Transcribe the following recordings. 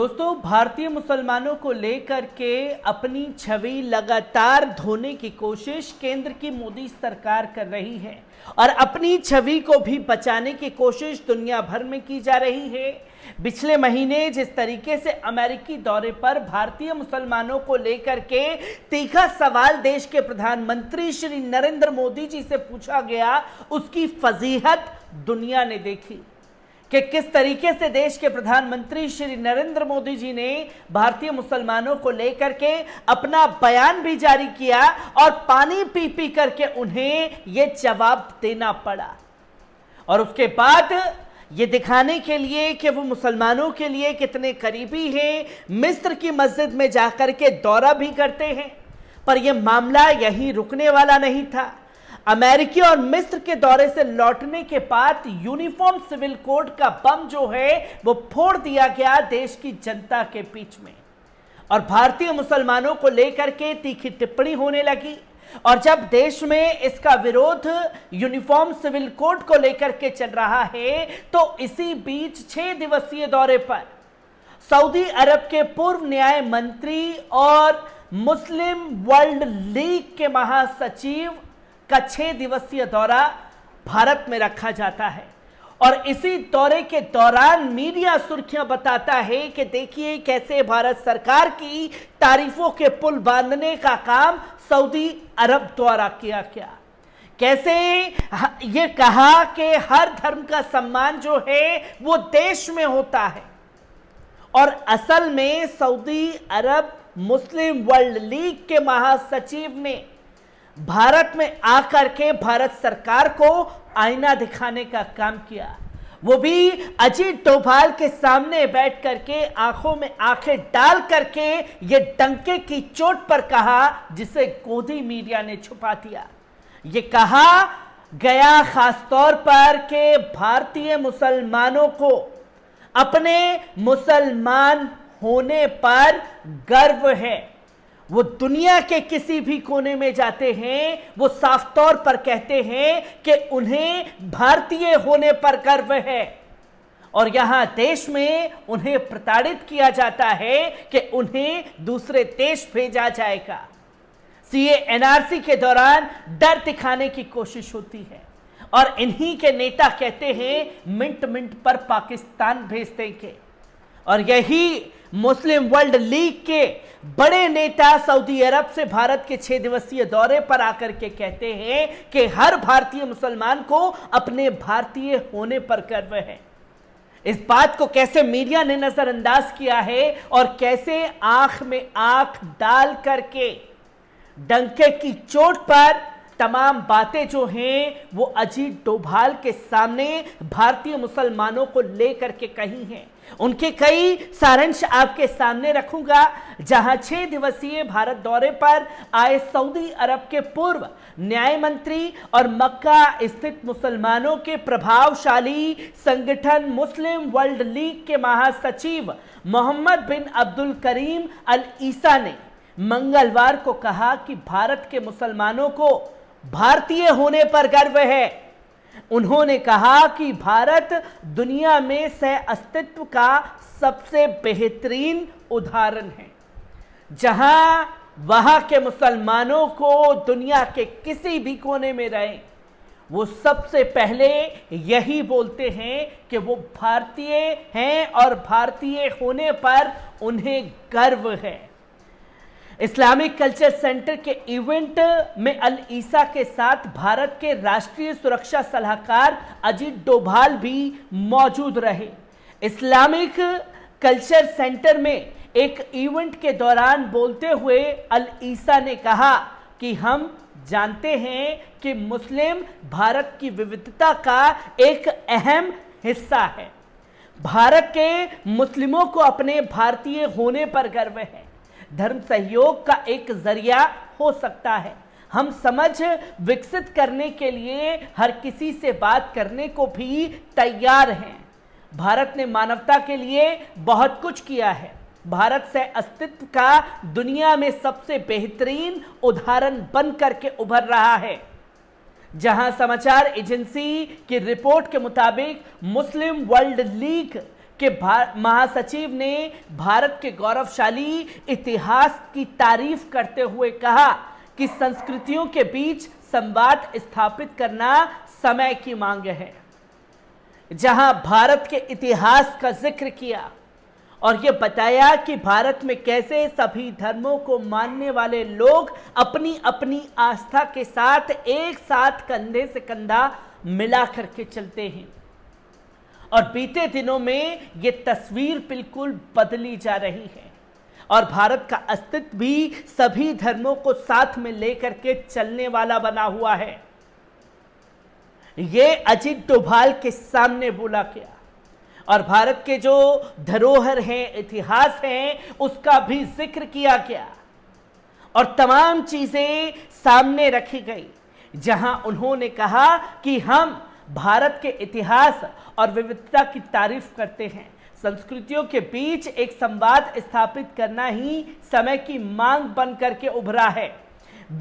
दोस्तों भारतीय मुसलमानों को लेकर के अपनी छवि लगातार धोने की कोशिश केंद्र की मोदी सरकार कर रही है और अपनी छवि को भी बचाने की कोशिश दुनिया भर में की जा रही है पिछले महीने जिस तरीके से अमेरिकी दौरे पर भारतीय मुसलमानों को लेकर के तीखा सवाल देश के प्रधानमंत्री श्री नरेंद्र मोदी जी से पूछा गया उसकी फजीहत दुनिया ने देखी कि किस तरीके से देश के प्रधानमंत्री श्री नरेंद्र मोदी जी ने भारतीय मुसलमानों को लेकर के अपना बयान भी जारी किया और पानी पी पी करके उन्हें यह जवाब देना पड़ा और उसके बाद ये दिखाने के लिए कि वो मुसलमानों के लिए कितने करीबी हैं मिस्र की मस्जिद में जाकर के दौरा भी करते हैं पर यह मामला यहीं रुकने वाला नहीं था अमेरिकी और मिस्र के दौरे से लौटने के बाद यूनिफॉर्म सिविल कोड का बम जो है वो फोड़ दिया गया देश की जनता के बीच में और भारतीय मुसलमानों को लेकर के तीखी टिप्पणी होने लगी और जब देश में इसका विरोध यूनिफॉर्म सिविल कोड को लेकर के चल रहा है तो इसी बीच छह दिवसीय दौरे पर सऊदी अरब के पूर्व न्याय मंत्री और मुस्लिम वर्ल्ड लीग के महासचिव का छह दिवसीय दौरा भारत में रखा जाता है और इसी दौरे के दौरान मीडिया सुर्खियां बताता है कि देखिए कैसे भारत सरकार की तारीफों के पुल बांधने का काम सऊदी अरब द्वारा किया गया कैसे ये कहा कि हर धर्म का सम्मान जो है वो देश में होता है और असल में Saudi Arab Muslim World League के महासचिव ने भारत में आकर के भारत सरकार को आईना दिखाने का काम किया वो भी अजीत डोभाल के सामने बैठ करके आंखों में आंखें डाल करके ये डंके की चोट पर कहा जिसे गोदी मीडिया ने छुपा दिया ये कहा गया खासतौर पर के भारतीय मुसलमानों को अपने मुसलमान होने पर गर्व है वो दुनिया के किसी भी कोने में जाते हैं वो साफ तौर पर कहते हैं कि उन्हें भारतीय होने पर गर्व है और यहां देश में उन्हें प्रताड़ित किया जाता है कि उन्हें दूसरे देश भेजा जाएगा सीए एनआरसी के दौरान डर दिखाने की कोशिश होती है और इन्हीं के नेता कहते हैं मिंट मिंट पर पाकिस्तान भेज देंगे और यही मुस्लिम वर्ल्ड लीग के बड़े नेता सऊदी अरब से भारत के छह दिवसीय दौरे पर आकर के कहते हैं कि हर भारतीय मुसलमान को अपने भारतीय होने पर गर्व है इस बात को कैसे मीडिया ने नजरअंदाज किया है और कैसे आंख में आंख डाल करके डंके की चोट पर तमाम बातें जो हैं वो अजीत डोभाल के सामने भारतीय मुसलमानों को लेकर के कही हैं उनके कई सारंश आपके सामने रखूंगा जहां छह दिवसीय भारत दौरे पर आए सऊदी अरब के पूर्व न्याय मंत्री और मक्का स्थित मुसलमानों के प्रभावशाली संगठन मुस्लिम वर्ल्ड लीग के महासचिव मोहम्मद बिन अब्दुल करीम अल ईसा ने मंगलवार को कहा कि भारत के मुसलमानों को भारतीय होने पर गर्व है उन्होंने कहा कि भारत दुनिया में सह अस्तित्व का सबसे बेहतरीन उदाहरण है जहां वहां के मुसलमानों को दुनिया के किसी भी कोने में रहें वो सबसे पहले यही बोलते हैं कि वो भारतीय हैं और भारतीय होने पर उन्हें गर्व है इस्लामिक कल्चर सेंटर के इवेंट में अल ईसा के साथ भारत के राष्ट्रीय सुरक्षा सलाहकार अजीत डोभाल भी मौजूद रहे इस्लामिक कल्चर सेंटर में एक इवेंट के दौरान बोलते हुए अल ईसा ने कहा कि हम जानते हैं कि मुस्लिम भारत की विविधता का एक अहम हिस्सा है भारत के मुस्लिमों को अपने भारतीय होने पर गर्व है धर्म सहयोग का एक जरिया हो सकता है हम समझ विकसित करने के लिए हर किसी से बात करने को भी तैयार हैं भारत ने मानवता के लिए बहुत कुछ किया है भारत से अस्तित्व का दुनिया में सबसे बेहतरीन उदाहरण बन करके उभर रहा है जहां समाचार एजेंसी की रिपोर्ट के मुताबिक मुस्लिम वर्ल्ड लीग कि महासचिव ने भारत के गौरवशाली इतिहास की तारीफ करते हुए कहा कि संस्कृतियों के बीच संवाद स्थापित करना समय की मांग है जहां भारत के इतिहास का जिक्र किया और यह बताया कि भारत में कैसे सभी धर्मों को मानने वाले लोग अपनी अपनी आस्था के साथ एक साथ कंधे से कंधा मिला करके चलते हैं और बीते दिनों में ये तस्वीर बिल्कुल बदली जा रही है और भारत का अस्तित्व भी सभी धर्मों को साथ में लेकर के चलने वाला बना हुआ है ये अजित डोभाल के सामने बोला गया और भारत के जो धरोहर हैं इतिहास हैं उसका भी जिक्र किया गया और तमाम चीजें सामने रखी गई जहां उन्होंने कहा कि हम भारत के इतिहास और विविधता की तारीफ करते हैं संस्कृतियों के बीच एक संवाद स्थापित करना ही समय की मांग बन करके उभरा है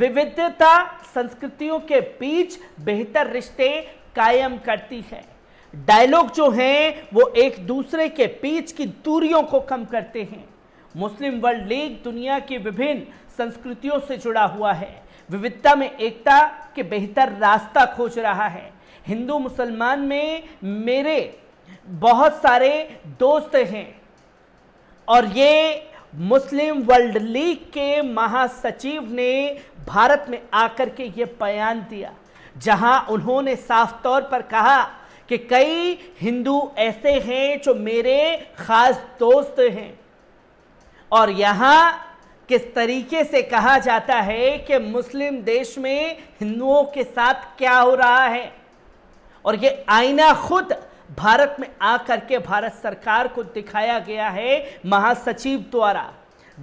विविधता संस्कृतियों के बीच बेहतर रिश्ते कायम करती है डायलॉग जो हैं वो एक दूसरे के बीच की दूरियों को कम करते हैं मुस्लिम वर्ल्ड लीग दुनिया की विभिन्न संस्कृतियों से जुड़ा हुआ है विविधता में एकता के बेहतर रास्ता खोज रहा है हिंदू मुसलमान में मेरे बहुत सारे दोस्त हैं और ये मुस्लिम वर्ल्ड लीग के महासचिव ने भारत में आकर के ये बयान दिया जहां उन्होंने साफ तौर पर कहा कि कई हिंदू ऐसे हैं जो मेरे खास दोस्त हैं और यहां किस तरीके से कहा जाता है कि मुस्लिम देश में हिंदुओं के साथ क्या हो रहा है और ये आईना खुद भारत में आकर के भारत सरकार को दिखाया गया है महासचिव द्वारा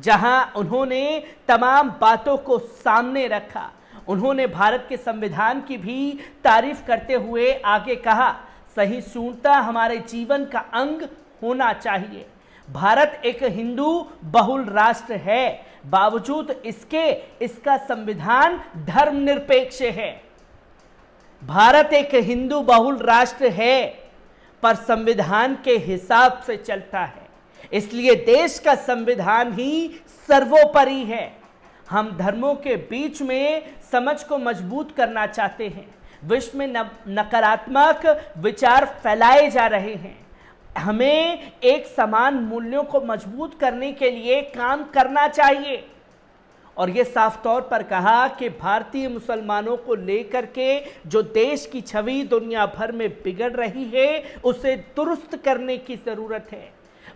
जहां उन्होंने तमाम बातों को सामने रखा उन्होंने भारत के संविधान की भी तारीफ करते हुए आगे कहा सही सूरता हमारे जीवन का अंग होना चाहिए भारत एक हिंदू बहुल राष्ट्र है बावजूद इसके इसका संविधान धर्मनिरपेक्ष है भारत एक हिंदू बहुल राष्ट्र है पर संविधान के हिसाब से चलता है इसलिए देश का संविधान ही सर्वोपरि है हम धर्मों के बीच में समझ को मजबूत करना चाहते हैं विश्व में नकारात्मक विचार फैलाए जा रहे हैं हमें एक समान मूल्यों को मजबूत करने के लिए काम करना चाहिए और ये साफ तौर पर कहा कि भारतीय मुसलमानों को लेकर के जो देश की छवि दुनिया भर में बिगड़ रही है उसे दुरुस्त करने की ज़रूरत है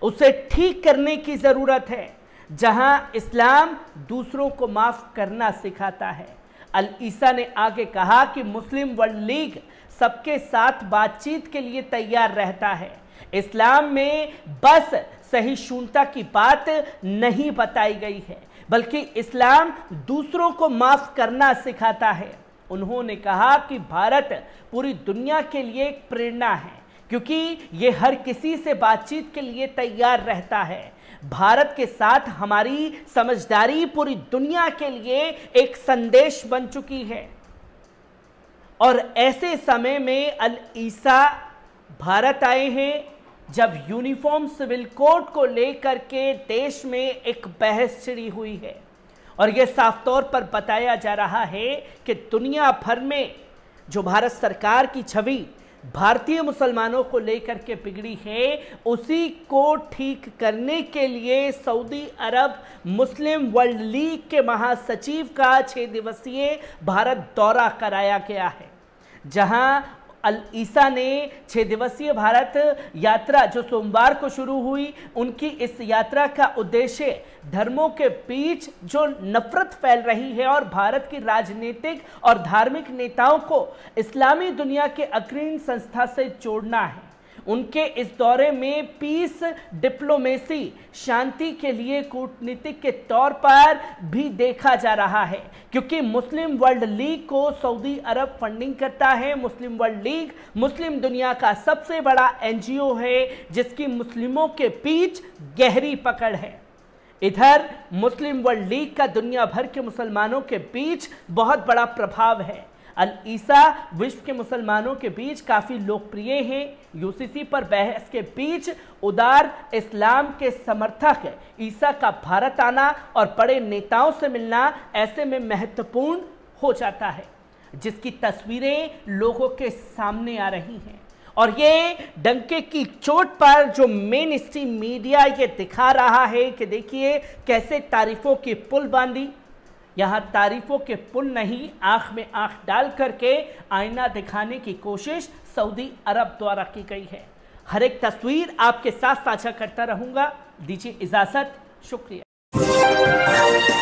उसे ठीक करने की ज़रूरत है जहां इस्लाम दूसरों को माफ़ करना सिखाता है अल ईसा ने आगे कहा कि मुस्लिम वर्ल्ड लीग सबके साथ बातचीत के लिए तैयार रहता है इस्लाम में बस सही शूनता की बात नहीं बताई गई है बल्कि इस्लाम दूसरों को माफ़ करना सिखाता है उन्होंने कहा कि भारत पूरी दुनिया के लिए एक प्रेरणा है क्योंकि ये हर किसी से बातचीत के लिए तैयार रहता है भारत के साथ हमारी समझदारी पूरी दुनिया के लिए एक संदेश बन चुकी है और ऐसे समय में अल ईसा भारत आए हैं जब यूनिफॉर्म सिविल कोड को लेकर के देश में एक बहस छिड़ी हुई है और यह साफ तौर पर बताया जा रहा है कि दुनिया भर में जो भारत सरकार की छवि भारतीय मुसलमानों को लेकर के बिगड़ी है उसी को ठीक करने के लिए Saudi Arab Muslim World League के महासचिव का छह दिवसीय भारत दौरा कराया गया है जहां अल ईसा ने छः दिवसीय भारत यात्रा जो सोमवार को शुरू हुई उनकी इस यात्रा का उद्देश्य धर्मों के बीच जो नफरत फैल रही है और भारत की राजनीतिक और धार्मिक नेताओं को इस्लामी दुनिया के अग्रणी संस्था से जोड़ना है उनके इस दौरे में पीस डिप्लोमेसी शांति के लिए कूटनीतिक के तौर पर भी देखा जा रहा है क्योंकि मुस्लिम वर्ल्ड लीग को सऊदी अरब फंडिंग करता है मुस्लिम वर्ल्ड लीग मुस्लिम दुनिया का सबसे बड़ा एनजीओ है जिसकी मुस्लिमों के बीच गहरी पकड़ है इधर मुस्लिम वर्ल्ड लीग का दुनिया भर के मुसलमानों के बीच बहुत बड़ा प्रभाव है अल ईसा विश्व के मुसलमानों के बीच काफ़ी लोकप्रिय हैं यूसीसी पर बहस के बीच उदार इस्लाम के समर्थक ईसा का भारत आना और बड़े नेताओं से मिलना ऐसे में महत्वपूर्ण हो जाता है जिसकी तस्वीरें लोगों के सामने आ रही हैं और ये डंके की चोट पर जो मेन स्ट्रीम मीडिया ये दिखा रहा है कि देखिए कैसे तारीफों की पुल बांधी यहाँ तारीफों के पुल नहीं आंख में आंख डाल करके आईना दिखाने की कोशिश सऊदी अरब द्वारा की गई है हर एक तस्वीर आपके साथ साझा करता रहूंगा दीजिए इजाज़त शुक्रिया